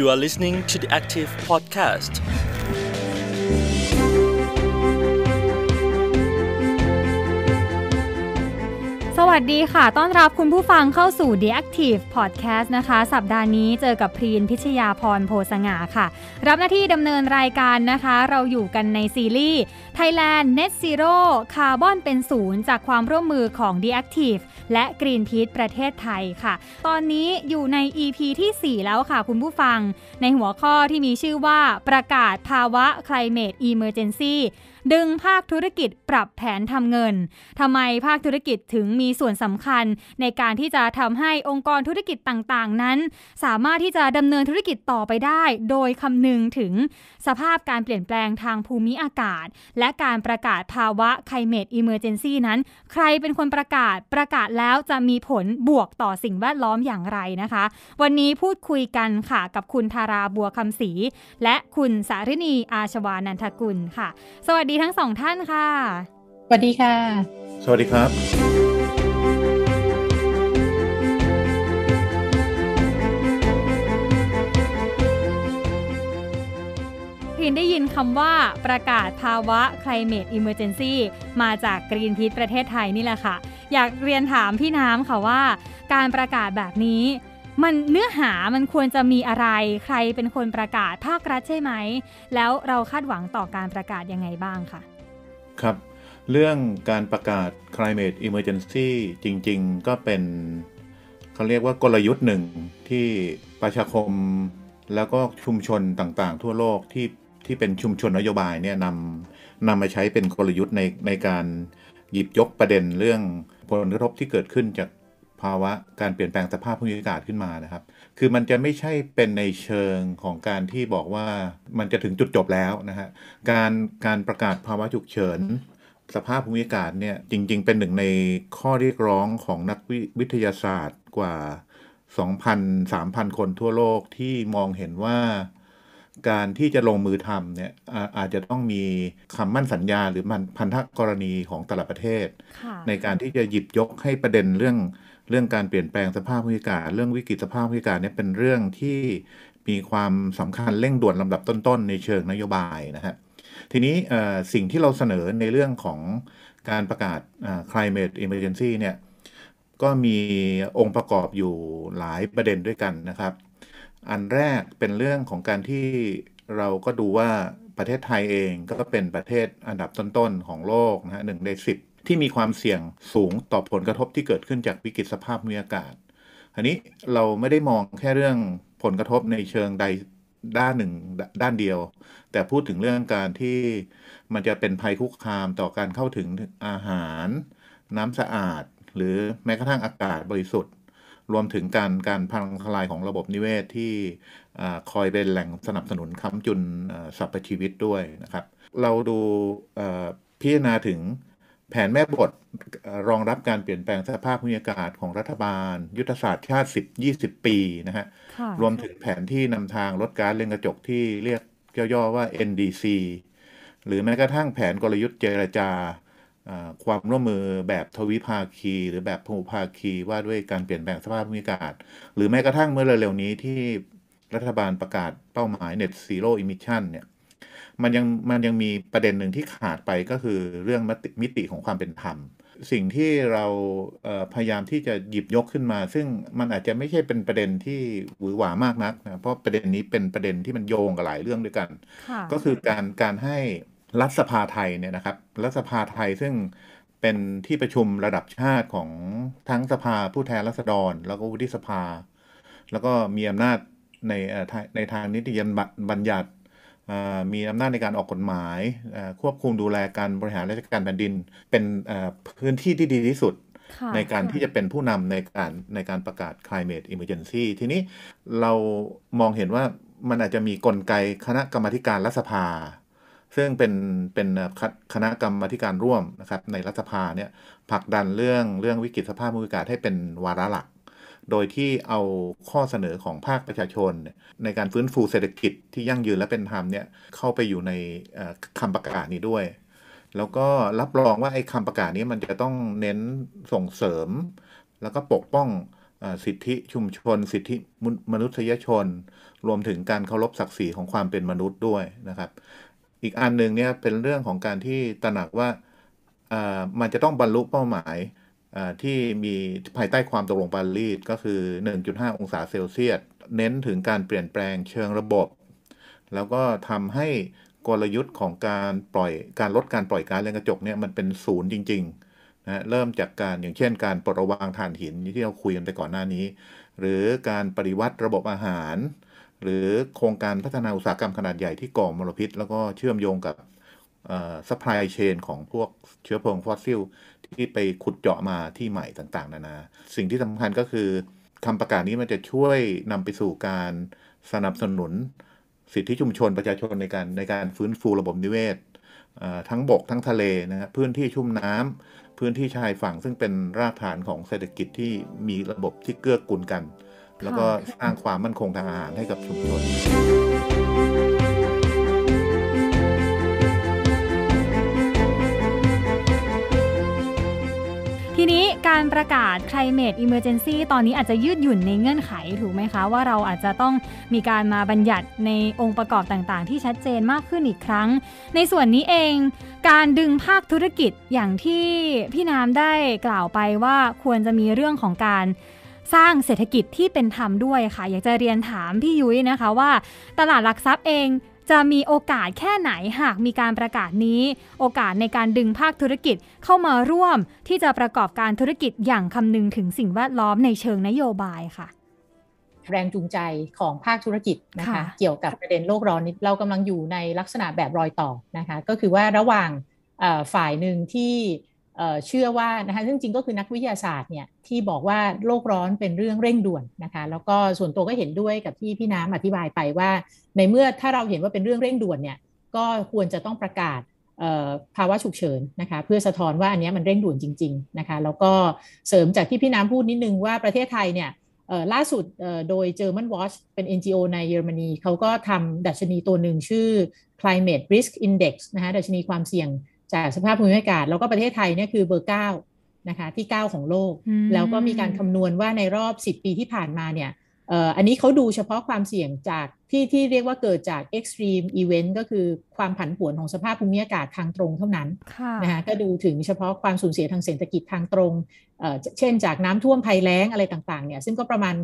You are listening to the Active Podcast. สวัสดีค่ะ ต้อนรับคุณผู้ฟังเข้าสู่ The Active Podcast นะคะ สัปดาห์นี้เจอกับพรีนพิชยาพรโพสง่าค่ะ รับหน้าที่ดำเนินรายการนะคะ เราอยู่กันในซีรีส์ Thailand Net Zero Carbon เป็นศูนย์จากความร่วมมือของ The Active และกรีนพีทประเทศไทยค่ะ ตอนนี้อยู่ใน EP ที่ 4 แล้วค่ะคุณผู้ฟัง ในหัวข้อที่มีชื่อว่าประกาศภาวะ climate emergency ดึงภาคธุรกิจปรับแผนทำเงิน ทำไมภาคธุรกิจถึงมีส่วนสำคัญในการที่จะทำให้องค์กรธุรกิจต่างๆ นั้น สามารถที่จะดำเนินธุรกิจต่อไปได้ โดยคำนึงถึง สภาพการเปลี่ยนแปลงทางภูมิอากาศ และการประกาศภาวะ climate emergency นั้น ใครเป็นคนประกาศประกาศแล้วจะมีผลบวกต่อสิ่งแวดล้อมอย่างไรนะคะ วันนี้พูดคุยกันค่ะกับคุณธาราบัวคำศรีและคุณสาริณีอาชวานันทกุลค่ะ สวัสดีีทั้งสองท่านค่ะ สวัสดีค่ะ สวัสดีครับีนได้ยินคำว่าประกาศภาวะ climate emergency มาจากกรีนพีทประเทศไทยนี่แหละค่ะ อยากเรียนถามพี่น้ำค่ะว่าการประกาศแบบนี้มันเนื้อหามันควรจะมีอะไรใครเป็นคนประกาศภาครัฐใช่ไหม แล้วเราคาดหวังต่อการประกาศยังไงบ้างคะครับ เรื่องการประกาศ climate emergency จริงๆก็เป็นเขาเรียกว่ากลยุทธ์หนึ่งที่ประชาคมแล้วก็ชุมชนต่างๆ ทั่วโลกที่ ที่เป็นชุมชนนโยบายเนี่ยนำนำมาใช้เป็นกลยุทธ์ในในการหยิบยกประเด็นเรื่องผลกระทบที่เกิดขึ้นจากภาวะการเปลี่ยนแปลงสภาพภูมิอากาศขึ้นมานะครับ คือมันจะไม่ใช่เป็นในเชิงของการที่บอกว่ามันจะถึงจุดจบแล้วนะฮะ การการประกาศภาวะฉุกเฉิน สภาพภูมิอากาศเนี่ย จริงๆ เป็นหนึ่งในข้อเรียกร้องของนักวิทยาศาสตร์กว่า 2,000-3,000 คนทั่วโลกที่มองเห็นว่า การที่จะลงมือทำเนี่ยอาจจะต้องมีคำมั่นสัญญาหรือพันธกรณีของแต่ละประเทศ ในการที่จะหยิบยกให้ประเด็นเรื่องเรื่องการเปลี่ยนแปลงสภาพภูมิอากาศ เรื่องวิกฤตสภาพภูมิอากาศเนี่ยเป็นเรื่องที่มีความสำคัญเร่งด่วนลำดับต้นๆในเชิงนโยบายนะฮะ ทีนี้สิ่งที่เราเสนอในเรื่องของการประกาศ climate emergency เนี่ยก็มีองค์ประกอบอยู่หลายประเด็นด้วยกันนะครับ อันแรกเป็นเรื่องของการที่เราก็ดูว่าประเทศไทยเองก็เป็นประเทศอันดับต้นๆของโลกนะฮะหนึ่งในสิบที่มีความเสี่ยงสูงต่อผลกระทบที่เกิดขึ้นจากวิกฤตสภาพมวมอากาศอันนี้เราไม่ได้มองแค่เรื่องผลกระทบในเชิงใดด้านหนึ่งด้านเดียว แต่พูดถึงเรื่องการที่มันจะเป็นภัยคุกคามต่อการเข้าถึงอาหารน้ำสะอาดหรือแม้กระทั่งอากาศบริสุทธิ์ รวมถึงการการพังทลายของระบบนิเวศที่คอยเป็นแหล่งสนับสนุนค้ำจุนสรรพชีวิตด้วยนะครับ เราดูพิจารณาถึงแผนแม่บทรองรับการเปลี่ยนแปลงสภาพภูมิอากาศของรัฐบาล ยุทธศาสตร์ชาติ10 20 ปีนะฮะรวมถึงแผนที่นำทางลดการเรืองกระจกที่เรียกย่อๆว่า NDC หรือแม้กระทั่งแผนกลยุทธ์เจรจาความร่วมมือแบบทวิภาคี หรือแบบพหุภาคีว่าด้วยการเปลี่ยนแปลงสภาพภูมิอากาศ หรือแม้กระทั่งเมื่อเร็วๆนี้ที่รัฐบาลประกาศ เป้าหมาย Net Zero Emission เนี่ยมันยังมันยังมีประเด็นหนึ่งที่ขาดไปก็คือเรื่องมิติของความเป็นธรรม สิ่งที่เราพยายามที่จะหยิบยกขึ้นมา ซึ่งมันอาจจะไม่ใช่เป็นประเด็นที่หวือหวามากนักนะเพราะประเด็นนี้เป็นประเด็นที่มันโยงกับหลายเรื่องด้วยกันก็คือการการให้รัฐสภาไทยเนี่ยนะครับ รัฐสภาไทยซึ่งเป็นที่ประชุมระดับชาติของทั้งสภาผู้แทนราษฎร แล้วก็วุฒิสภา แล้วก็มีอำนาจในในทางนิติบัญญัติมีอำนาจในการออกกฎหมาย ควบคุมดูแลการบริหารราชการแผ่นดิน เป็นพื้นที่ที่ดีที่สุด ในการที่จะเป็นผู้นำในการในการประกาศ climate emergency ทีนี้เรามองเห็นว่ามันอาจจะมีกลไกคณะกรรมการรัฐสภา ซึ่งเป็นเป็นคณะกรรมการร่วมนะครับในรัฐสภาเนี่ยผลักดันเรื่องเรื่องวิกฤตสภาพภูมิอากาศให้เป็นวาระหลักโดยที่เอาข้อเสนอของภาคประชาชน ในการฟื้นฟูเศรษฐกิจที่ยั่งยืนและเป็นธรรมเนี่ยเข้าไปอยู่ในคำประกาศนี้ด้วย แล้วก็รับรองว่าไอ้คำประกาศนี้มันจะต้องเน้นส่งเสริม แล้วก็ปกป้องสิทธิชุมชนสิทธิมนุษยชน รวมถึงการเคารพศักดิ์ศรีของความเป็นมนุษย์ด้วยนะครับ อีกอันหนึ่งเนี่ยเป็นเรื่องของการที่ตระหนักว่ามันจะต้องบรรลุเป้าหมายที่มีภายใต้ความตกลงปารีสก็คือ 1.5 องศาเซลเซียส เน้นถึงการเปลี่ยนแปลงเชิงระบบ แล้วก็ทำให้กลยุทธ์ของการปล่อยการลดการปล่อยก๊าซเรือนกระจกเนี่ย มันเป็นศูนย์จริงๆนะเริ่มจากการอย่างเช่นการปลดระวางฐานหินที่เราคุยกันไปก่อนหน้านี้ หรือการปฏิวัติระบบอาหาร หรือโครงการพัฒนาอุตสาหกรรมขนาดใหญ่ที่ก่อมลพิษแล้วก็เชื่อมโยงกับซัพพลายเชนของพวกเชื้อเพลิงฟอสซิลที่ไปขุดเจาะมาที่ใหม่ต่างๆ นานาสิ่งที่สำคัญก็คือคำประกาศนี้มันจะช่วยนำไปสู่การสนับสนุนสิทธิชุมชน ประชาชนในการ ในการฟื้นฟูระบบนิเวศทั้งบกทั้งทะเลนะฮะพื้นที่ชุ่มน้ำ พื้นที่ชายฝั่งซึ่งเป็นรากฐานของเศรษฐกิจที่มีระบบที่เกื้อกูลกัน แล้วก็สร้างความมั่นคงทางอาหารให้กับชุมชนทีนี้การประกาศ climate emergency ตอนนี้อาจจะยืดหยุ่นในเงื่อนไขถูกไหมคะว่าเราอาจจะต้องมีการมาบัญญัติในองค์ประกอบต่าง ๆ ที่ชัดเจนมากขึ้นอีกครั้ง ในส่วนนี้เองการดึงภาคธุรกิจอย่างที่พี่น้ำได้กล่าวไปว่าควรจะมีเรื่องของการสร้างเศรษฐกิจที่เป็นธรรมด้วยค่ะอยากจะเรียนถามพี่ยุ้ยนะคะว่าตลาดหลักทรัพย์เองจะมีโอกาสแค่ไหนหากมีการประกาศนี้ โอกาสในการดึงภาคธุรกิจเข้ามาร่วมที่จะประกอบการธุรกิจอย่างคำนึงถึงสิ่งแวดล้อมในเชิงนโยบายค่ะ แรงจูงใจของภาคธุรกิจนะคะคะเกี่ยวกับประเด็นโลกร้อนนี้ เรากำลังอยู่ในลักษณะแบบรอยต่อนะคะก็คือว่าระหว่างฝ่ายหนึ่งที่เชื่อว่านะคะซึ่งจริงก็คือนักวิทยาศาสตร์เนี่ยที่บอกว่าโลกร้อนเป็นเรื่องเร่งด่วนนะคะ แล้วก็ส่วนตัวก็เห็นด้วยกับที่พี่น้ำอธิบายไปว่า ในเมื่อถ้าเราเห็นว่าเป็นเรื่องเร่งด่วนเนี่ย ก็ควรจะต้องประกาศภาวะฉุกเฉินนะคะเพื่อสะท้อนว่าอันนี้มันเร่งด่วนจริงๆนะคะ แล้วก็เสริมจากที่พี่น้ำพูดนิดนึงว่าประเทศไทยเนี่ยล่าสุดโดย German Watch เป็น NGO ในเยอรมนีเขาก็ทำดัชนีตัวหนึ่งชื่อ Climate Risk Index นะคะดัชนีความเสี่ยงจากสภาพภูมิอากาศ แล้วก็ประเทศไทยเนี่ยคือเบอร์เก้านะคะ ที่ 9 ของโลก แล้วก็มีการคำนวณว่าในรอบ 10 ปีที่ผ่านมาเนี่ยอันนี้เขาดูเฉพาะความเสี่ยงจากที่ที่เรียกว่าเกิดจาก extreme event ก็คือความผันผวนของสภาพภูมิอากาศทางตรงเท่านั้นนะคะก็ดูถึงเฉพาะความสูญเสียทางเศรษฐกิจทางตรง เช่นจากน้ำท่วมภัยแล้งอะไรต่างๆเนี่ยซึ่งก็ประมาณ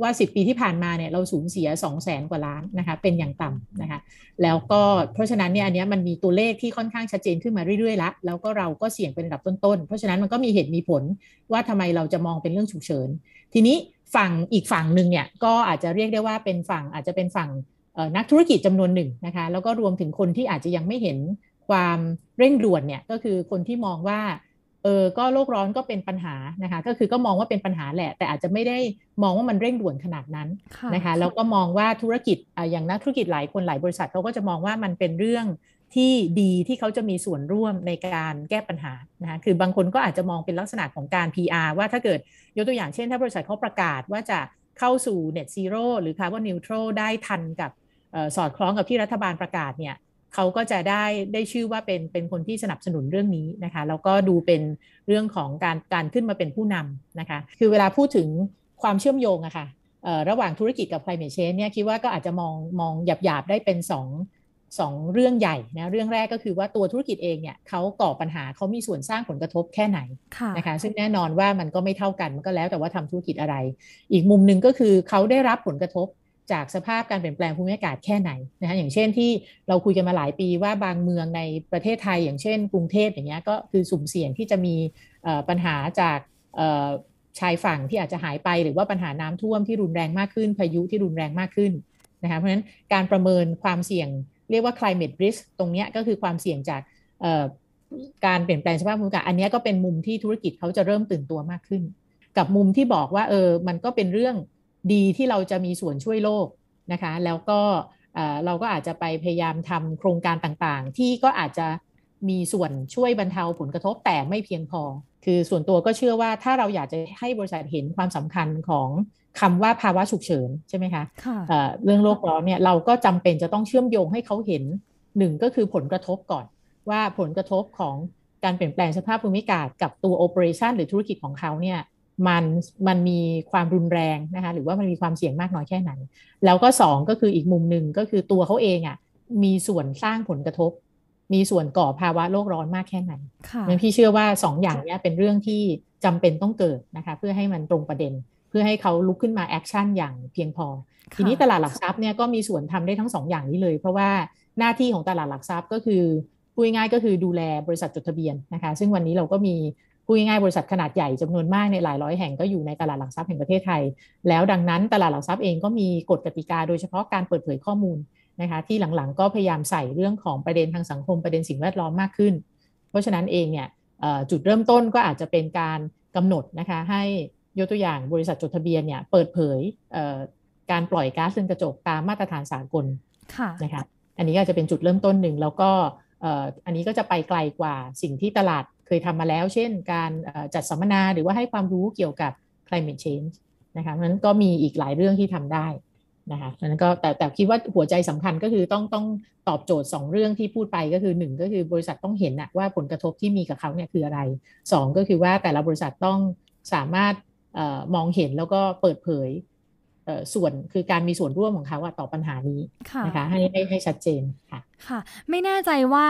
ว่า10 ปีที่ผ่านมาเนี่ยเราสูญเสีย 2 0 0แสนกว่าล้านนะคะเป็นอย่างต่ำนะคะแล้วก็เพราะฉะนั้นเนี่ยอันนี้มันมีตัวเลขที่ค่อนข้างชัดเจนขึ้นมาเรื่อยๆละแล้วก็เราก็เสี่ยงเป็นระดับต้นๆเพราะฉะนั้นมันก็มีเหตุมีผลว่าทำไมเราจะมองเป็นเรื่องฉุกเฉินทีนี้ฝั่งอีกฝั่งหนึ่งเนี่ยก็อาจจะเรียกได้ว่าเป็นฝั่งอาจจะเป็นฝั่งนักธุรกิจจำนวนหนึ่งนะคะแล้วก็รวมถึงคนที่อาจจะยังไม่เห็นความเร่งด่วนเนี่ยก็คือคนที่มองว่าเออ ก็โลกร้อนก็เป็นปัญหานะคะ ก็คือก็มองว่าเป็นปัญหาแหละ แต่อาจจะไม่ได้มองว่ามันเร่งด่วนขนาดนั้นนะคะ แล้วก็มองว่าธุรกิจอย่างนักธุรกิจหลายคนหลายบริษัทเขาก็จะมองว่ามันเป็นเรื่องที่ดีที่เขาจะมีส่วนร่วมในการแก้ปัญหานะคะคือบางคนก็อาจจะมองเป็นลักษณะของการ PR ว่าถ้าเกิดยกตัวอย่างเช่น ถ้าบริษัทเขาประกาศว่าจะเข้าสู่ Net Zero หรือ Carbon Neutral ได้ทันกับสอดคล้องกับที่รัฐบาลประกาศเนี่ยเขาก็จะได้ได้ชื่อว่าเป็นเป็นคนที่สนับสนุนเรื่องนี้นะคะแล้วก็ดูเป็นเรื่องของการการขึ้นมาเป็นผู้นำนะคะ คือเวลาพูดถึงความเชื่อมโยงอะคะ่ะระหว่างธุรกิจกับ climate change เนี่ยคิดว่าก็อาจจะมองมองหยาบๆ ได้เป็น2สองเรื่องใหญ่นะเรื่องแรกก็คือว่าตัวธุรกิจเองเนี่ยเขาก่อปัญหาเขามีส่วนสร้างผลกระทบแค่ไหนนะคะซึ่งแน่นอนว่ามันก็ไม่เท่ากันมันก็แล้วแต่ว่าทำธุรกิจอะไร อีกมุมหนึ่งก็คือเขาได้รับผลกระทบจากสภาพการเปลี่ยนแปลงภูมิอากาศแค่ไหนนะคะอย่างเช่นที่เราคุยกันมาหลายปีว่าบางเมืองในประเทศไทย อย่างเช่น กรุงเทพอย่างเงี้ยก็คือสุ่มเสี่ยงที่จะมีปัญหาจากชายฝั่งที่อาจจะหายไปหรือว่าปัญหาน้ำท่วมที่รุนแรงมากขึ้น พายุที่รุนแรงมากขึ้นนะคะเพราะฉะนั้นการประเมินความเสี่ยงเรียกว่า climate risk ตรงนี้ก็คือความเสี่ยงจากการเปลี่ยนแปลงสภาพภูมิอากาศอันนี้ก็เป็นมุมที่ธุรกิจเขาจะเริ่มตื่นตัวมากขึ้น กับมุมที่บอกว่าเออมันก็เป็นเรื่องดีที่เราจะมีส่วนช่วยโลกนะคะ แล้วก็เราก็อาจจะไปพยายามทำโครงการต่างๆ ที่ก็อาจจะมีส่วนช่วยบรรเทาผลกระทบแต่ไม่เพียงพอ คือส่วนตัวก็เชื่อว่าถ้าเราอยากจะให้บริษัทเห็นความสำคัญของคำว่าภาวะฉุกเฉินใช่ไหมคะะะเรื่องโลกร้อนเนี่ยเราก็จำเป็นจะต้องเชื่อมโยงให้เขาเห็นหนึ่งก็คือผลกระทบก่อน ว่าผลกระทบของการเปลี่ยนแปลงสภาพภูมิอากาศกับตัวโอเปอเรชันหรือธุรกิจของเขาเนี่ยมันมันมีความรุนแรงนะคะหรือว่ามันมีความเสี่ยงมากน้อยแค่ไหนแล้วก็สองก็คืออีกมุมหนึ่งก็คือตัวเขาเองอะ่ะมีส่วนสร้างผลกระทบ มีส่วนก่อภาวะโลกร้อนมากแค่ไหนค่ะพี่เชื่อว่าสองอย่างนี้เป็นเรื่องที่จำเป็นต้องเกิดนะคะเพื่อให้มันตรงประเด็น เพื่อให้เขาลุกขึ้นมาแอคชั่นอย่างเพียงพอ ทีนี้ตลาดหลักทรัพย์เนี่ยก็มีส่วนทำได้ทั้งสองอย่างนี้เลย เพราะว่าหน้าที่ของตลาดหลักทรัพย์ก็คือพูดง่ายก็คือดูแลบริษัทจดทะเบียนนะคะ ซึ่งวันนี้เราก็มีพูดง่ายๆบริษัทขนาดใหญ่จำนวนมากในหลายร้อยแห่งก็อยู่ในตลาดหลักทรัพย์แห่งประเทศไทย แล้วดังนั้นตลาดหลักทรัพย์เองก็มีกฎกติกาโดยเฉพาะการเปิดเผยข้อมูลนะคะที่หลังๆก็พยายามใส่เรื่องของประเด็นทางสังคมประเด็นสิ่งแวดล้อมมากขึ้น เพราะฉะนั้นเองเนี่ยจุดเริ่มต้นก็อาจจะเป็นการกำหนดนะคะให้ยกตัวอย่างบริษัทจดทะเบียนเนี่ยเปิดเผยการปล่อยก๊าซเรือนกระจกตามมาตรฐานสากลนะคะอันนี้ก็จะเป็นจุดเริ่มต้นหนึ่งแล้วก็อันนี้ก็จะไปไกลกว่าสิ่งที่ตลาดเคยทำมาแล้ว เช่นการจัดสัมมนาหรือว่าให้ความรู้เกี่ยวกับ climate change นะคะนั้นก็มีอีกหลายเรื่องที่ทำได้นะคะนั้นก็แต่แต่คิดว่าหัวใจสำคัญก็คือต้องต้องตอบโจทย์ 2 เรื่องที่พูดไปก็คือ 1 ก็คือบริษัทต้องเห็นว่าผลกระทบที่มีกับเขาเนี่ยคืออะไร 2 ก็คือว่าแต่ละบริษัทต้องสามารถมองเห็นแล้วก็เปิดเผยส่วนคือการมีส่วนร่วมของเขาต่อปัญหานี้นะคะใหให้ให้ชัดเจนค่ะค่ะ ไม่แน่ใจว่า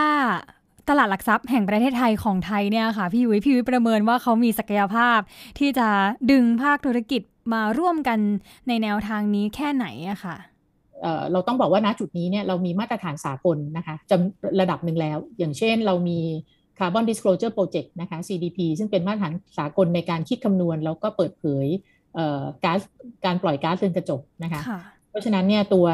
ตลาดหลักทรัพย์แห่งประเทศไทยของไทยเนี่ยค่ะ พี่วิพี่วิประเมินว่าเขามีศักยภาพที่จะดึงภาคธุรกิจมาร่วมกันในแนวทางนี้แค่ไหนอะค่ะ เราต้องบอกว่าณจุดนี้เนี่ยเรามีมาตรฐานสากลนะคะจำระดับหนึ่งแล้ว อย่างเช่นเรามี Carbon Disclosure Project นะคะ CDP ซึ่งเป็นมาตรฐานสากลในการคิดคำนวณแล้วก็เปิดเผยก๊าซการปล่อยก๊าซเรือนกระจกนะคะเพราะฉะนั้นเนี่ยตัว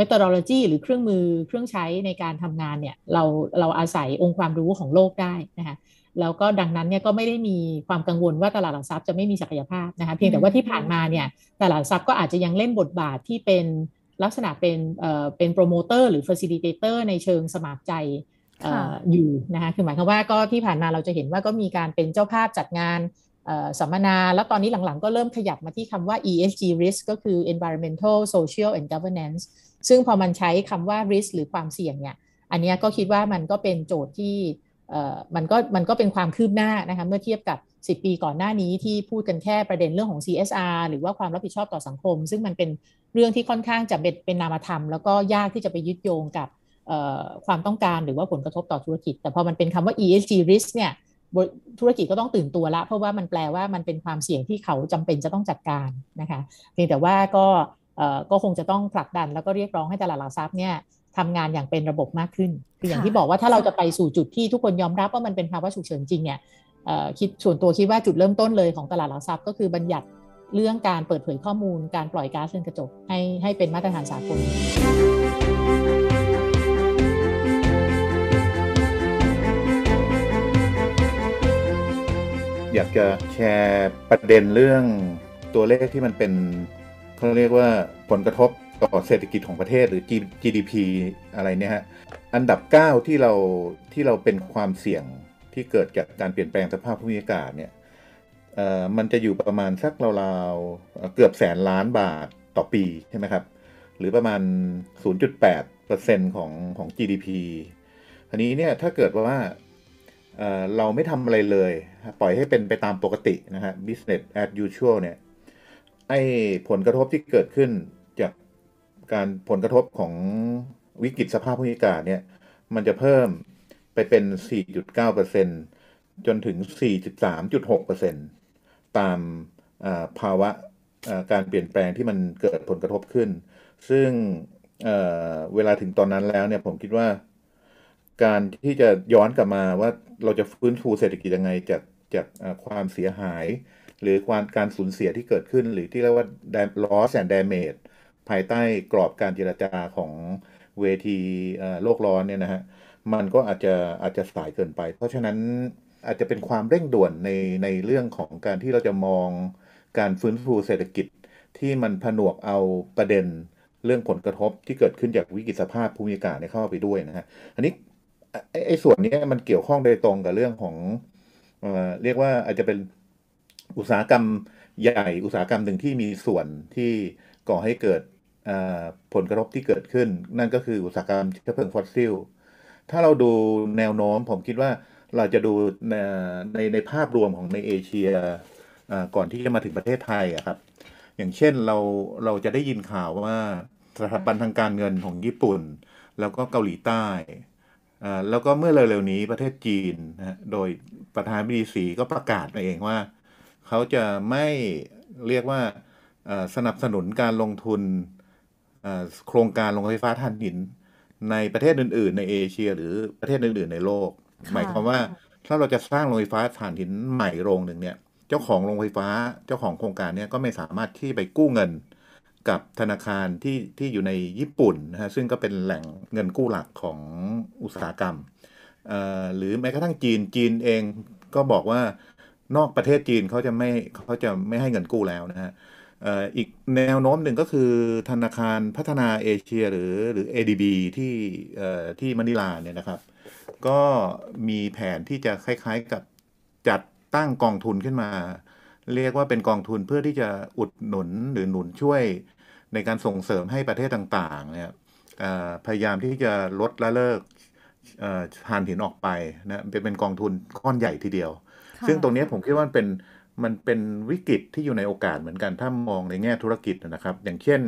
methodology หรือเครื่องมือเครื่องใช้ในการทำงานเนี่ยเราเราอาศัยองค์ความรู้ของโลกได้นะคะแล้วก็ดังนั้นเนี่ยก็ไม่ได้มีความกังวลว่าตลาดหลักทรัพย์จะไม่มีศักยภาพนะคะเพียงแต่ว่าที่ผ่านมาเนี่ยตลาดทรัพย์ก็อาจจะยังเล่นบทบาทที่เป็นลักษณะเป็นเอ่อเป็นโปรโมเตอร์ หรือฟอร์ซิลิเตเตอร์ในเชิงสมัครใจอยู่นะคะคือหมายความว่าก็ที่ผ่านมาเราจะเห็นว่าก็มีการเป็นเจ้าภาพจัดงานสัมมนา แล้วตอนนี้หลังๆก็เริ่มขยับมาที่คำว่า ESG risk ก็คือ environmental social and governance ซึ่งพอมันใช้คำว่า risk หรือความเสี่ยงเนี่ย อันนี้ก็คิดว่ามันก็เป็นโจทย์ที่มันก็มันก็เป็นความคืบหน้านะคะ เมื่อเทียบกับ 10 ปีก่อนหน้านี้ที่พูดกันแค่ประเด็นเรื่องของ CSR หรือว่าความรับผิดชอบต่อสังคม ซึ่งมันเป็นเรื่องที่ค่อนข้างจะเป็นเป็นนามธรรม แล้วก็ยากที่จะไปยึดโยงกับความต้องการหรือว่าผลกระทบต่อธุรกิจ แต่พอมันเป็นคำว่า ESG risk เนี่ย ธุรกิจก็ต้องตื่นตัวละเพราะว่ามันแปลว่ามันเป็นความเสี่ยงที่เขาจำเป็นจะต้องจัดการนะคะเพียงแต่ว่าก็ก็คงจะต้องผลักดันแล้วก็เรียกร้องให้ตลาดหลักทรัพย์เนี่ยทำงานอย่างเป็นระบบมากขึ้นคืออย่างที่บอกว่าถ้าเราจะไปสู่จุดที่ทุกคนยอมรับว่ามันเป็นภาวะฉุกเฉินจริงเนี่ยคิดส่วนตัวคิดว่าจุดเริ่มต้นเลย ของตลาดหลักทรัพย์ก็คือบัญญัติเรื่องการเปิดเผยข้อมูลการปล่อยก๊าซเรือนกระจกให้ให้เป็นมาตรฐานสากลอยากจะแชร์ประเด็นเรื่องตัวเลขที่มันเป็นเขาเรียกว่าผลกระทบต่อเศรษฐกิจของประเทศหรือ GDP อะไรเนี่ยฮะอันดับ9ที่เราที่เราเป็นความเสี่ยงที่เกิดจากการเปลี่ยนแปลงสภาพภูมิอากาศเนี่ยมันจะอยู่ประมาณสักราวๆ เกือบแสนล้านบาทต่อปีใช่ไหมครับ หรือประมาณ 0.8%ของของ GDP อันนี้เนี่ยถ้าเกิดว่าเราไม่ทำอะไรเลยปล่อยให้เป็นไปตามปกตินะฮะ business as usual เนี่ยไอ้ผลกระทบที่เกิดขึ้น จากการผลกระทบของวิกฤตสภาพภูมิอากาศเนี่ยมันจะเพิ่มไปเป็น 4.9%จนถึง 4.3.6%ตามภาวะการเปลี่ยนแปลงที่มันเกิดผลกระทบขึ้น ซึ่งเเวลาถึงตอนนั้นแล้วเนี่ยผมคิดว่า การที่จะย้อนกลับมาว่าเราจะฟื้นฟูเศรษฐกิจยังไงจากจากความเสียหายหรือความการสูญเสียที่เกิดขึ้นหรือที่เรียกว่า loss and damage ภายใต้กรอบการเจรจาของเวทีโลกร้อนเนี่ยนะฮะมันก็อาจจะอาจจะสายเกินไป เพราะฉะนั้นอาจจะเป็นความเร่งด่วน ในในเรื่องของการที่เราจะมองการฟื้นฟูเศรษฐกิจ ที่มันผนวกเอาประเด็นเรื่องผลกระทบที่เกิดขึ้นจากวิกฤตสภาพภูมิอากาศเข้าไปด้วยนะฮะอันนี้ไอ้ส่วนนี้มันเกี่ยวข้องโดยตรงกับเรื่องของเรียกว่าอาจจะเป็นอุตสาหกรรมใหญ่ อุตสาหกรรมหนึ่งที่มีส่วนที่ก่อให้เกิดผลกระทบที่เกิดขึ้น นั่นก็คืออุตสาหกรรมเชื้อเพลิงฟอสซิล ถ้าเราดูแนวโน้ม ผมคิดว่า เราจะดูในในภาพรวมของในเอเชีย ก่อนที่จะมาถึงประเทศไทยอะครับ อย่างเช่นเราเราจะได้ยินข่าวว่าสถาบันทางการเงินของญี่ปุ่น แล้วก็เกาหลีใต้แล้วก็เมื่อเร็วๆนี้ประเทศจีนโดยประธานาธิบดีสีก็ประกาศเองว่าเขาจะไม่เรียกว่าสนับสนุนการลงทุนโครงการโรงไฟฟ้าถ่านหิน ในประเทศอื่น ๆ ในเอเชียหรือประเทศอื่น ๆ ในโลก หมายความว่าถ้าเราจะสร้างโรงไฟฟ้าถ่านหินใหม่โรงหนึ่งเนี่ยเจ้าของโรงไฟฟ้าเจ้าของโครงการเนี่ยก็ไม่สามารถที่ไปกู้เงินกับธนาคารที่ที่อยู่ในญี่ปุ่นนะฮะซึ่งก็เป็นแหล่งเงินกู้หลักของอุตสาหกรรมหรือแม้กระทั่งจีนจีนเองก็บอกว่านอกประเทศจีนเขาจะไม่เขาจะไม่ให้เงินกู้แล้วนะฮะอีกแนวโน้มหนึ่งก็คือ ธนาคารพัฒนาเอเชียหรือหรือ ADB ที่ที่มะนิลาเนี่ยนะครับ ก็มีแผนที่จะคล้ายๆกับจัดตั้งกองทุนขึ้นมา เรียกว่าเป็นกองทุนเพื่อที่จะอุดหนุนหรือหนุนช่วยในการส่งเสริมให้ประเทศต่างๆเนี่ยพยายามที่จะลดละเลิกทานหินออกไปนะเป็นกองทุนก้อนใหญ่ทีเดียวซึ่งตรงนี้ผมคิดว่ามันเป็น มันเป็นวิกฤตที่อยู่ในโอกาสเหมือนกันถ้ามองในแง่ธุรกิจนะครับ อย่างเช่น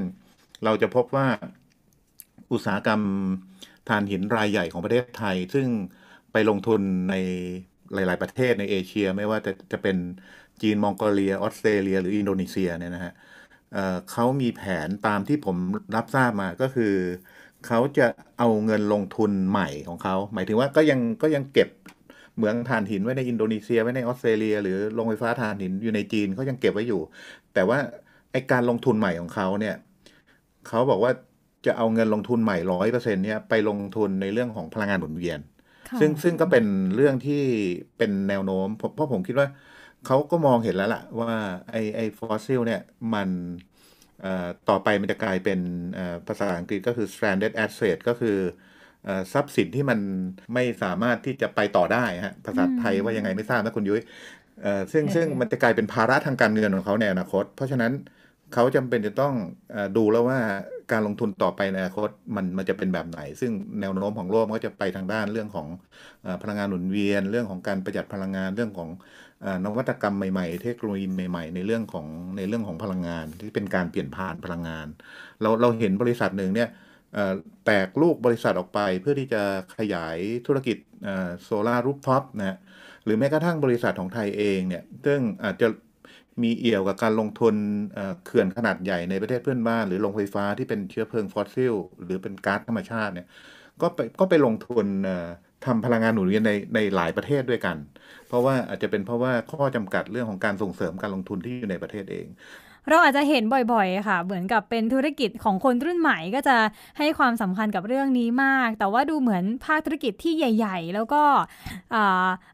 เราจะพบว่าอุตสาหกรรมทานหินรายใหญ่ของประเทศไทย ซึ่งไปลงทุนในหลายๆ ประเทศในเอเชีย ไม่ว่าจะจะเป็นจีนมองโกเลีย ออสเตรเลีย หรืออินโดนีเซียเนี่ยนะฮะเเขามีแผนตามที่ผมรับทราบมาก็คือเขาจะเอาเงินลงทุนใหม่ของเขาหมายถึงว่าก็ยังก็ยังเก็บเหมืองถ่านหินไว้ในอินโดนีเซีย ไว้ในออสเตรเลีย หรือโรงไฟฟ้าถ่านหินอยู่ในจีนเขายังเก็บไว้อยู่ แต่ว่าไอการลงทุนใหม่ของเขาเนี่ยเขาบอกว่าจะเอาเงินลงทุนใหม่ร้อยเปอร์เซ็นเนี่ยไปลงทุนในเรื่องของพลังงานหมุนเวียน ซึ่งซึ่งก็เป็นเรื่องที่เป็นแนวโน้มเพราะผมคิดว่าเขาก็มองเห็นแล้วล่ะว่าไอไอฟอสซิลเนี่ยมันต่อไปมันจะกลายเป็นภาษาอังกฤษก็คือ stranded asset ก็คือทรัพย์สินที่มันไม่สามารถที่จะไปต่อได้ฮะ ภาษาไทยว่ายังไงไม่ทราบนะคุณยุ้ยซึ่งซึ่งมันจะกลายเป็นภาระทางการเงินของเขาในอนาคต เพราะฉะนั้นเขาจำเป็นจะต้องดูแล้วว่าการลงทุนต่อไปในอนาคตมันมันจะเป็นแบบไหน ซึ่งแนวโน้มของโลกก็จะไปทางด้านเรื่องของพลังงานหมุนเวียน เรื่องของการประหยัดพลังงาน เรื่องของนวัตกรรมใหม่ ๆ เทคโนโลยีใหม่ๆ ในเรื่องของในเรื่องของพลังงาน ที่เป็นการเปลี่ยนผ่านพลังงาน เราเราเห็นบริษัทหนึ่งเนี่ยแตกลูกบริษัทออกไปเพื่อที่จะขยายธุรกิจโซลารูปท็อปนะหรือแม้กระทั่งบริษัทของไทยเองเนี่ยซึ่งอาจจะมีเอี่ยวกับการลงทุนเขื่อนขนาดใหญ่ในประเทศเพื่อนบ้าน หรือโรงไฟฟ้าที่เป็นเชื้อเพลิงฟอสซิล หรือเป็นก๊าซธรรมชาติเนี่ยก็ไปก็ไปลงทุนทำพลังงานหนุนเวียนในในหลายประเทศด้วยกัน เพราะว่าอาจจะเป็นเพราะว่าข้อจำกัดเรื่องของการส่งเสริมการลงทุนที่อยู่ในประเทศเองเราอาจจะเห็นบ่อยๆ ค่ะ เหมือนกับเป็นธุรกิจของคนรุ่นใหม่ ก็จะให้ความสำคัญกับเรื่องนี้มาก แต่ว่าดูเหมือนภาคธุรกิจที่ใหญ่ ๆ แล้วก็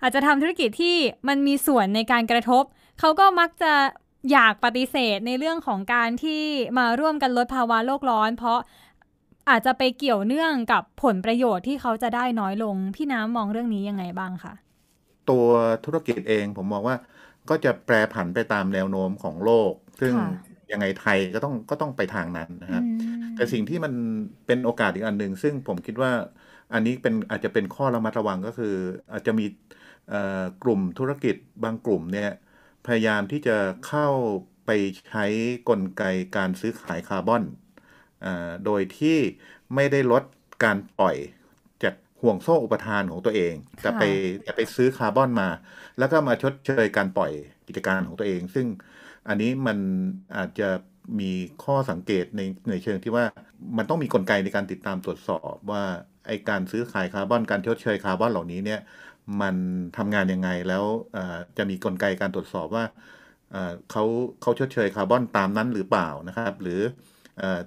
อาจจะทำธุรกิจที่มันมีส่วนในการกระทบ เขาก็มักจะอยากปฏิเสธในเรื่องของการที่มาร่วมกันลดภาวะโลกร้อน เพราะอาจจะไปเกี่ยวเนื่องกับผลประโยชน์ที่เขาจะได้น้อยลง พี่น้ำมองเรื่องนี้ยังไงบ้างคะ ตัวธุรกิจเองผมมองว่าก็จะแปรผันไปตามแนวโน้มของโลก ซึ่งยังไงไทยก็ต้องก็ต้องไปทางนั้นนะครับแต่สิ่งที่มันเป็นโอกาสอีกอันหนึ่ง ซึ่งผมคิดว่าอันนี้เป็นอาจจะเป็นข้อระมัดระวังก็คือ อาจจะมีกลุ่มธุรกิจบางกลุ่มเนี่ยพยายามที่จะเข้าไปใช้กลไกการซื้อขายคาร์บอนอโดยที่ไม่ได้ลดการปล่อยห่วงโซ่อุปทานของตัวเอง จะไปจะไปซื้อคาร์บอนมา แล้วก็มาชดเชยการปล่อยกิจการของตัวเอง ซึ่งอันนี้มันอาจจะมีข้อสังเกตในในเชิงที่ว่ามันต้องมีกลไกในการติดตามตรวจสอบ ว่าไอการซื้อขายคาร์บอนการชดเชยคาร์บอนเหล่านี้เนี่ยมันทำงานยังไงแล้วจะมีกลไกการตรวจสอบว่าเขาเขาชดเชยคาร์บอนตามนั้นหรือเปล่านะครับ หรือ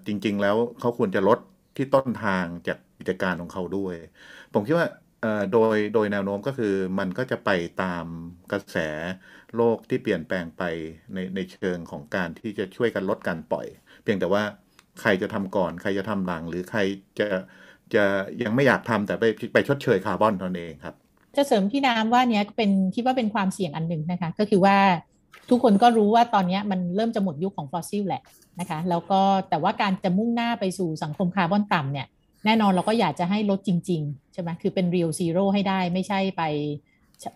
จริง ๆ แล้วเขาควรจะลดที่ต้นทางจากกิจการของเขาด้วยผมคิดว่าโดยโดยแนวโน้มก็คือมันก็จะไปตามกระแสโลกที่เปลี่ยนแปลงไปในในเชิงของการที่จะช่วยกันลดการปล่อย เพียงแต่ว่าใครจะทำก่อน ใครจะทำหลัง หรือใครจะจะยังไม่อยากทำแต่ไปไปชดเชยคาร์บอนตนเองครับจะเสริมพี่น้ำว่าเนี้ยเป็นคิดว่าเป็นความเสี่ยงอันหนึ่งนะคะ ก็คือว่าทุกคนก็รู้ว่าตอนนี้มันเริ่มจะหมดยุคของฟอสซิลแหละนะคะแล้วก็แต่ว่าการจะมุ่งหน้าไปสู่สังคมคาร์บอนต่ำเนี่ยแน่นอนเราก็อยากจะให้ลดจริง ๆ ใช่ไหมคือเป็นเรียลซีโร่ให้ได้ไม่ใช่ไป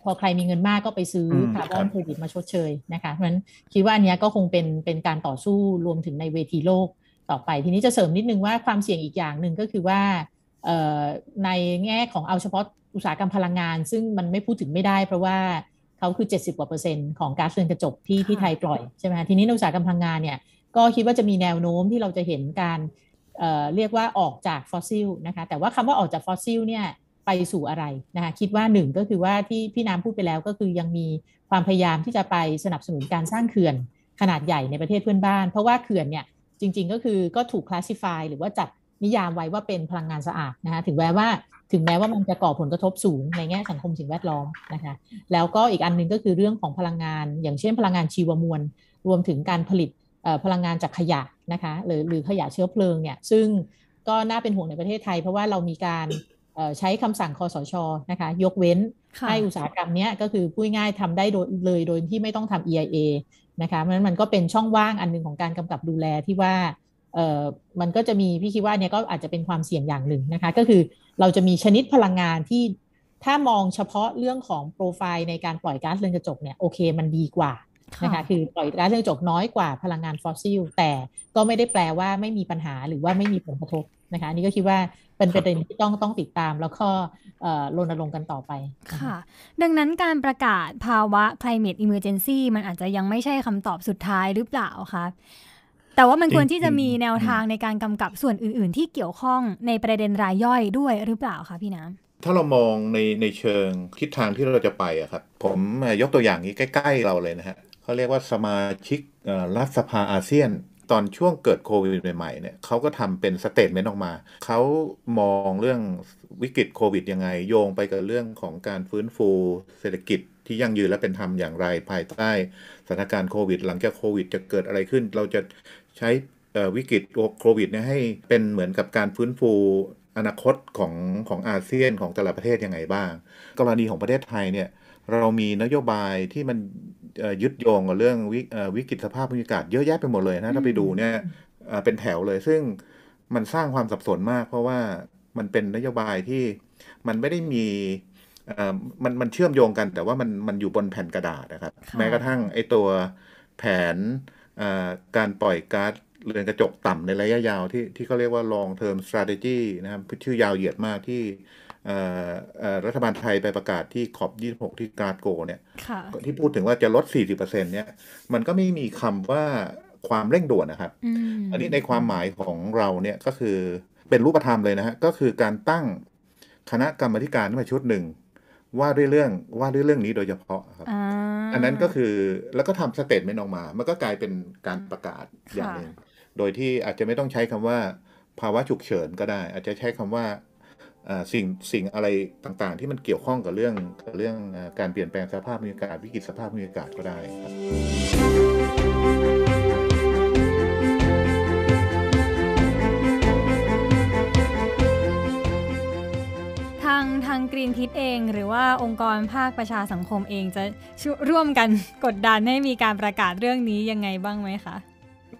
พอใครมีเงินมากก็ไปซื้อคาร์บอนเครดิตมาชดเชยนะคะเพราะฉะนั้นคิดว่าอันนี้ก็คงเป็นเป็นการต่อสู้รวมถึงในเวทีโลกต่อไป ทีนี้จะเสริมนิดนึงว่าความเสี่ยงอีกอย่างหนึ่งก็คือว่า ในแง่ของเอาเฉพาะอุตสาหกรรมพลังงาน ซึ่งมันไม่พูดถึงไม่ได้ เพราะว่าเขาคือ 70กว่าเปอร์เซ็นต์ของก๊าซเรือนกระจกที่ที่ไทยปล่อยใช่ไหมทีนี้อุตสาหกรรมพลังงานเนี่ยก็คิดว่าจะมีแนวโน้มที่เราจะเห็นการเรียกว่าออกจากฟอสซิลนะคะ แต่ว่าคำว่าออกจากฟอสซิลเนี่ยไปสู่อะไรนะคะคิดว่าหนึ่งก็คือว่าที่พี่น้ำพูดไปแล้วก็คือยังมีความพยายามที่จะไปสนับสนุนการสร้างเขื่อน ขนาดใหญ่ในประเทศเพื่อนบ้าน เพราะว่าเขื่อนเนี่ยจริง ๆก็คือก็ถูกคลาสสิฟายหรือว่าจัดนิยามไว้ว่าเป็นพลังงานสะอาดนะคะถึงแม้ว่าถึงแม้ว่ามันจะก่อผลกระทบสูง ในแง่สังคมสิ่งแวดล้อมนะคะ แล้วก็อีกอันนึงก็คือเรื่องของพลังงานอย่างเช่นพลังงานชีวมวล รวมถึงการผลิตพลังงานจากขยะนะคะหรือหรือขยะเชื้อเพลิงเนี่ยซึ่งก็น่าเป็นห่วงในประเทศไทย เพราะว่าเรามีการใช้คำสั่งคอสชนะคะ ยกเว้นให้อุตสาหกรรมเนี้ยก็คือ พูดง่ายทำได้เลยโดยที่ไม่ต้องทำ EIA นะคะเพราะนั้นมันก็เป็นช่องว่างอันหนึ่งของการกำกับดูแลที่ว่าเออมันก็จะมีพี่คิดว่าเนี่ยก็อาจจะเป็นความเสี่ยงอย่างหนึ่งนะคะ ก็คือเราจะมีชนิดพลังงานที่ ถ้ามองเฉพาะเรื่องของโปรไฟล์ในการปล่อยก๊าซเรือนกระจกเนี่ยโอเคมันดีกว่านะคะคือปล่อยก๊าซเรือนกระจกน้อยกว่าพลังงานฟอสซิล แต่ก็ไม่ได้แปลว่าไม่มีปัญหาหรือว่าไม่มีผลกระทบนะคะนี่ก็คิดว่าเป็นประเด็นที่ต้องต้องติดตาม แล้วก็รณรงค์กันต่อไปค่ะ ดังนั้นการประกาศภาวะ climate emergency มันอาจจะยังไม่ใช่คำตอบสุดท้ายหรือเปล่าคะแต่ว่ามันควรที่จะมีแนวทางในการกำกับส่วนอื่น ๆ ที่เกี่ยวข้องในประเด็นรายย่อยด้วยหรือเปล่าคะพี่น้ำถ้าเรามองในในเชิงทิศทางที่เราจะไปอะครับผมยกตัวอย่างนี้ใกล้ๆเราเลยนะฮะเขาเรียกว่าสมาชิกรัฐสภาอาเซียนตอนช่วงเกิดโควิดใหม่ๆเนี่ยเขาก็ทำเป็นสเตทเมนต์ออกมาเขามองเรื่องวิกฤตโควิดยังไง โยงไปกับเรื่องของการฟื้นฟูเศรษฐกิจที่ยั่งยืนและเป็นธรรมอย่างไรภายใต้สถานการณ์โควิด หลังจากโควิดจะเกิดอะไรขึ้น เราจะใช้วิกฤตโควิดเนี่ยให้เป็นเหมือนกับการฟื้นฟูอนาคตของของอาเซียนของแต่ละประเทศยังไงบ้างกรณีของประเทศไทยเนี่ย เรามีนโยบายที่มันยึดโยงกับเรื่องวิกฤตสภาพภูมิอากาศเยอะแยะไปหมดเลยนะ ถ้าไปดูเนี่ยเป็นแถวเลยซึ่งมันสร้างความสับสนมากเพราะว่ามันเป็นนโยบายที่ มันไม่ได้มีมันมันเชื่อมโยงกัน แต่ว่ามันมันอยู่บนแผ่นกระดาษนะครับแม้กระทั่งไอตัวแผนการปล่อยก๊าซเรือนกระจกต่ำในระยะยาวที่ที่เขาเรียกว่า long term strategy นะครับชื่อยาวเหยียดมากที่รัฐบาลไทยไปประกาศที่ขอบ 26 ที่กราดโกเนี่ยที่พูดถึงว่าจะลด 40%เนี่ย มันก็ไม่มีคำว่าความเร่งด่วนนะครับ อันนี้ในความหมายของเราเนี่ยก็คือเป็นรูปธรรมเลยนะฮะก็คือการตั้งคณะกรรมการมาชุดหนึ่ง ว่าด้วยเรื่องว่าด้วยเรื่องนี้โดยเฉพาะครับออันนั้นก็คือแล้วก็ทำสเตตเมนต์ออกมา มันก็กลายเป็นการประกาศอย่างหนึ่งโดยที่อาจจะไม่ต้องใช้คำว่า ภาวะฉุกเฉินก็ได้ อาจจะใช้คำว่าสิ่งสิ่งอะไรต่างๆ ที่มันเกี่ยวข้องกับเรื่องเรื่องการเปลี่ยนแปลงสภาพภูมิอากาศวิกฤตสภาพภูมิอากาศก็ได้ครับางทางกรีนพิทเองหรือว่าองค์กรภาคประชาสังคมเองจะร่วมกันกดดันให้มีการประกาศเรื่องนี้ยังไงบ้างไหมคะ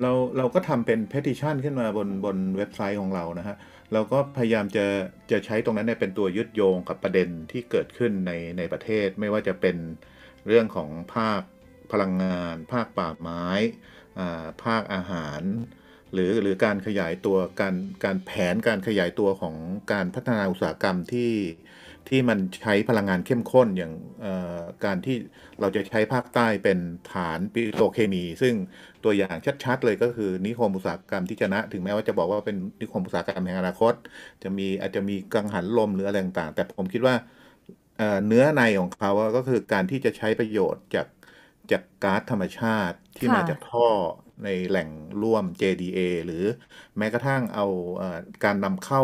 เราเราก็ทำเป็นเพติชันขึ้นมาบนบนเว็บไซต์ของเรานะฮะเราก็พยายามจะจะใช้ตรงนั้นเนี่ยเป็นตัวยึดโยงกับประเด็นที่เกิดขึ้นในในประเทศ ไม่ว่าจะเป็นเรื่องของภาคพลังงาน ภาคป่าไม้ ภาคอาหาร หรือหรือการขยายตัวการการแผนการขยายตัวของการพัฒนาอุตสาหกรรมที่ที่มันใช้พลังงานเข้มข้นอย่างการที่เราจะใช้ภาคใต้เป็นฐานปิโตเคมี ซึ่งตัวอย่างชัดๆเลยก็คือ นิคมอุตสาหกรรมที่ชนะ ถึงแม้ว่าจะบอกว่า เป็นนิคมอุตสาหกรรมแห่งอนาคต จะมีอาจจะมีกังหันลมหรืออะไรต่างๆแต่ผมคิดว่า เนื้อในของเขาก็คือการที่จะใช้ประโยชน์จาก จากก๊าซธรรมชาติที่มาจากท่อในแหล่งร่วม JDA หรือแม้กระทั่งเอาการนำเข้า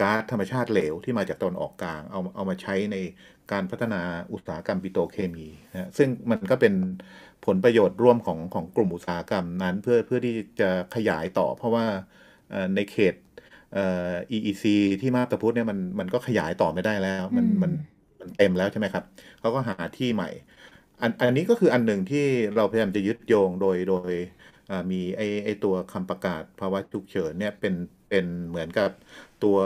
ก๊าซธรรมชาติเหลวที่มาจากตะวันออกกลางเอาเอามาใช้ในการพัฒนาอุตสาหกรรมปิโตเคมีนะซึ่งมันก็เป็นผลประโยชน์ร่วมของของกลุ่มอุตสาหกรรมนั้น เพื่อเพื่อที่จะขยายต่อเพราะว่าในเขต EEC ที่มาตาพุทธเนี่ยมันมันก็ขยายต่อไม่ได้แล้วมันมันมันเต็มแล้วใช่ไหมครับเขาก็หาที่ใหม่ อันอันนี้ก็คืออันหนึ่งที่เราพยายามจะยึดโยงโดยโดยมีไอไอตัวคำประกาศภาวะฉุกเฉินเนี่ยเป็นเป็นเหมือนกับตัว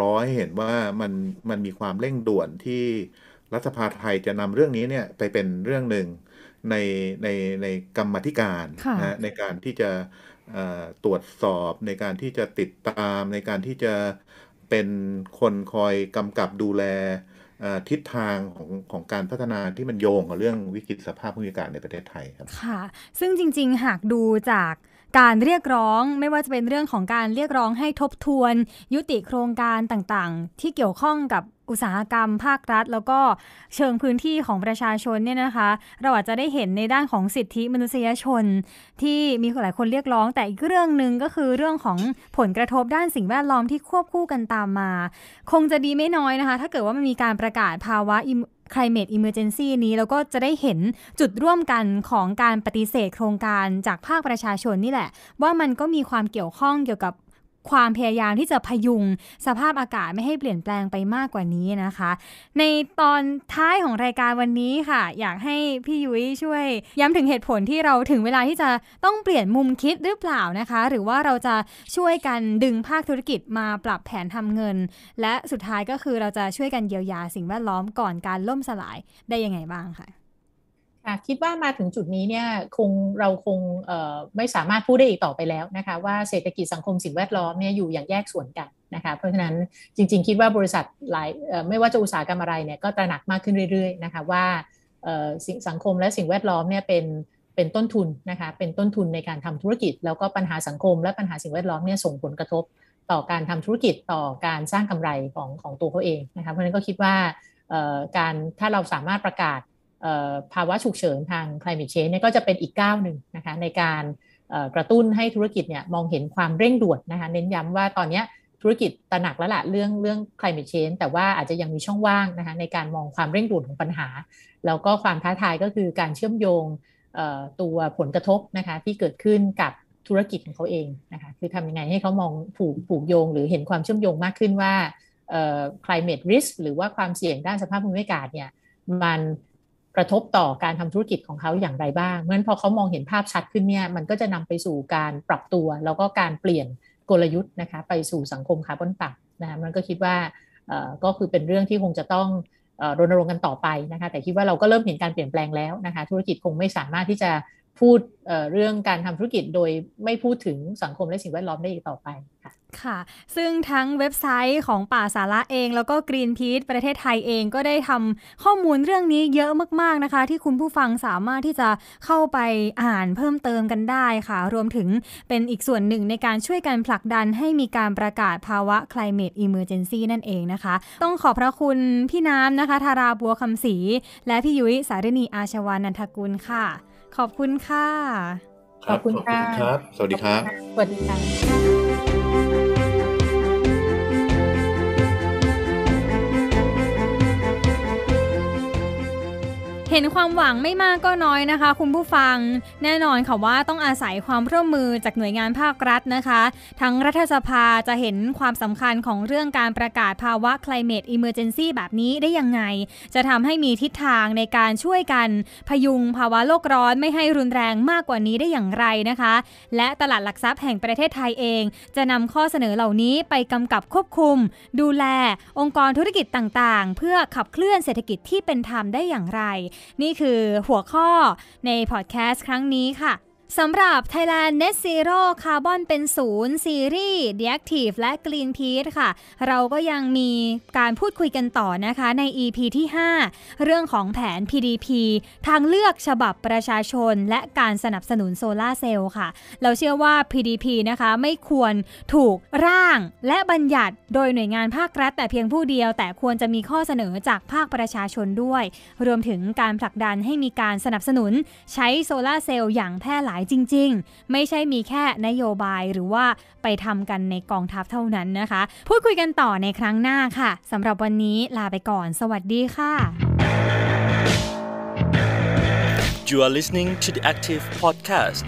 ร้อยเห็นว่ามันมันมีความเร่งด่วนที่รัฐสภาไทยจะนำเรื่องนี้เนี่ยไปเป็นเรื่องหนึ่งในในในกรรมธิการนะในการที่จะตรวจสอบในการที่จะติดตาม ในการที่จะเป็นคนคอยกำกับดูแล ทิศทางของของการพัฒนาที่มันโยงกับเรื่องวิกฤตสภาพภูมิอากาศในประเทศไทย ครับค่ะ ซึ่งจริงๆ หากดูจากการเรียกร้องไม่ว่าจะเป็นเรื่องของการเรียกร้องให้ทบทวน ยุติโครงการต่าง ๆ ที่เกี่ยวข้องกับอุตสาหกรรม ภาครัฐ แล้วก็เชิงพื้นที่ของประชาชนเนี่ยนะคะ เราอาจจะได้เห็นในด้านของสิทธิมนุษยชน ที่มีหลายคนเรียกร้องแต่อีกเรื่องหนึ่งก็คือเรื่องของผลกระทบด้านสิ่งแวดล้อมที่ควบคู่กันตามมา คงจะดีไม่น้อยนะคะถ้าเกิดว่ามันมีการประกาศภาวะ Climate Emergency นี้เร้ก็จะได้เห็นจุดร่วมกันของการปฏิเสธโครงการจากภาคประชาชนนี่แหละ ว่ามันก็มีความเกี่ยวข้องเกี่ยวกับความพยายามที่จะพยุงสภาพอากาศไม่ให้เปลี่ยนแปลงไปมากกว่านี้นะคะ ในตอนท้ายของรายการวันนี้ค่ะ อยากให้พี่ยุ้ยช่วยย้ำถึงเหตุผลที่เราถึงเวลาที่จะต้องเปลี่ยนมุมคิดหรือเปล่านะคะ หรือว่าเราจะช่วยกันดึงภาคธุรกิจมาปรับแผนทำเงิน และสุดท้ายก็คือเราจะช่วยกันเยียวยาสิ่งแวดล้อมก่อนการล่มสลายได้ยังไงบ้างค่ะค่ะคิดว่ามาถึงจุดนี้เนี่ยคงเราคงไม่สามารถพูดได้อีกต่อไปแล้วนะคะว่าเศรษฐกิจสังคมสิ่งแวดล้อมเนี่ยอยู่อย่างแยกส่วนกันนะคะเพราะฉะนั้นจริงๆ คิดว่าบริษัทหลายไม่ว่าจะอุตสาหกรรมอะไรเนี่ยก็ตระหนักมากขึ้นเรื่อยๆนะคะว่าสังคมและสิ่งแวดล้อมเนี่ยเป็นเป็นต้นทุนนะคะเป็นต้นทุนในการทำธุรกิจ แล้วก็ปัญหาสังคมและปัญหาสิ่งแวดล้อมเนี่ยส่งผลกระทบต่อการทำธุรกิจต่อการสร้างกำไรของของตัวเขาเองนะคะเพราะฉะนั้นก็คิดว่าการถ้าเราสามารถประกาศภาวะฉุกเฉินทาง climate change เนี่ยก็จะเป็นอีกก้าวหนึ่งนะคะในการกระตุ้นให้ธุรกิจเนี่ยมองเห็นความเร่งด่วนนะคะเน้นย้ำว่าตอนนี้ธุรกิจตระหนักแล้วละเรื่องเรื่อง climate change แต่ว่าอาจจะยังมีช่องว่างนะคะในการมองความเร่งด่วนของปัญหา แล้วก็ความท้าทายก็คือการเชื่อมโยงตัวผลกระทบนะคะที่เกิดขึ้นกับธุรกิจของเขาเองนะคะคือทำยังไงให้เขามองผูกผูกโยงหรือเห็นความเชื่อมโยงมากขึ้นว่า climate risk หรือว่าความเสี่ยงด้านสภาพภูมิอากาศเนี่ยมันกระทบต่อการทำธุรกิจของเขาอย่างไรบ้างเพราะฉะนั้นพอเขามองเห็นภาพชัดขึ้นเนี่ย มันก็จะนำไปสู่การปรับตัว แล้วก็การเปลี่ยนกลยุทธ์นะคะ ไปสู่สังคมคาร์บอนต่ำนะคะมันก็คิดว่าก็คือเป็นเรื่องที่คงจะต้องรณรงค์กันต่อไปนะคะ แต่คิดว่าเราก็เริ่มเห็นการเปลี่ยนแปลงแล้วนะคะ ธุรกิจคงไม่สามารถที่จะพูดเรื่องการทำธุรกิจโดยไม่พูดถึงสังคมและสิ่งแวดล้อมได้อีกต่อไปค่ะ ค่ะ ซึ่งทั้งเว็บไซต์ของป่าสาระเองแล้วก็กรีนพี e ประเทศไทยเองก็ได้ทำข้อมูลเรื่องนี้เยอะมาก ๆ นะคะ ที่คุณผู้ฟังสามารถที่จะเข้าไปอ่านเพิ่มเติมกันได้ค่ะ รวมถึงเป็นอีกส่วนหนึ่งในการช่วยกันผลักดันให้มีการประกาศภาวะ climate emergency นั่นเองนะคะ ต้องขอบพระคุณพี่น้ำนะคะธาราบัวคำศรีและพี่ยุ้ยสาริีอาชวานันทกุลค่ะขอบคุณค่ะ ขอบคุณค่ะ สวัสดีครับ สวัสดีค่ะห็นความหวังไม่มากก็น้อยนะคะคุณผู้ฟัง แน่นอนค่ะว่าต้องอาศัยความร่วมมือจากหน่วยงานภาครัฐนะคะ ทั้งรัฐสภาจะเห็นความสำคัญของเรื่องการประกาศภาวะ climate emergency แบบนี้ได้ยังไง จะทำให้มีทิศทางในการช่วยกันพยุง ภาวะโลกร้อนไม่ให้รุนแรงมากกว่านี้ได้อย่างไรนะคะ และตลาดหลักทรัพย์แห่งประเทศไทยเอง จะนำข้อเสนอเหล่านี้ไปกำกับควบคุม ดูแล องค์กรธุรกิจต่างๆ เพื่อขับเคลื่อนเศรษฐกิจที่เป็นธรรมได้อย่างไรนี่คือหัวข้อในพอดแคสต์ครั้งนี้ค่ะสำหรับ Thailand Net Zero Carbon เป็นศูนย์ซีรีส์ Deactive และ Greenpeace ค่ะ เราก็ยังมีการพูดคุยกันต่อนะคะใน EP ที่ 5 เรื่องของแผน PDP ทางเลือกฉบับประชาชนและการสนับสนุนโซลาเซลล์ค่ะ เราเชื่อว่า PDP นะคะไม่ควรถูกร่างและบัญญัติโดยหน่วยงานภาครัฐแต่เพียงผู้เดียวแต่ควรจะมีข้อเสนอจากภาคประชาชนด้วย รวมถึงการผลักดันให้มีการสนับสนุนใช้โซลาเซลล์อย่างแพร่หลายายจริงๆ ไม่ใช่มีแค่นโยบายหรือว่าไปทำกันในกองทัพเท่านั้นนะคะ พูดคุยกันต่อในครั้งหน้าค่ะสำหรับวันนี้ลาไปก่อน สวัสดีค่ะ You are listening to the Active Podcast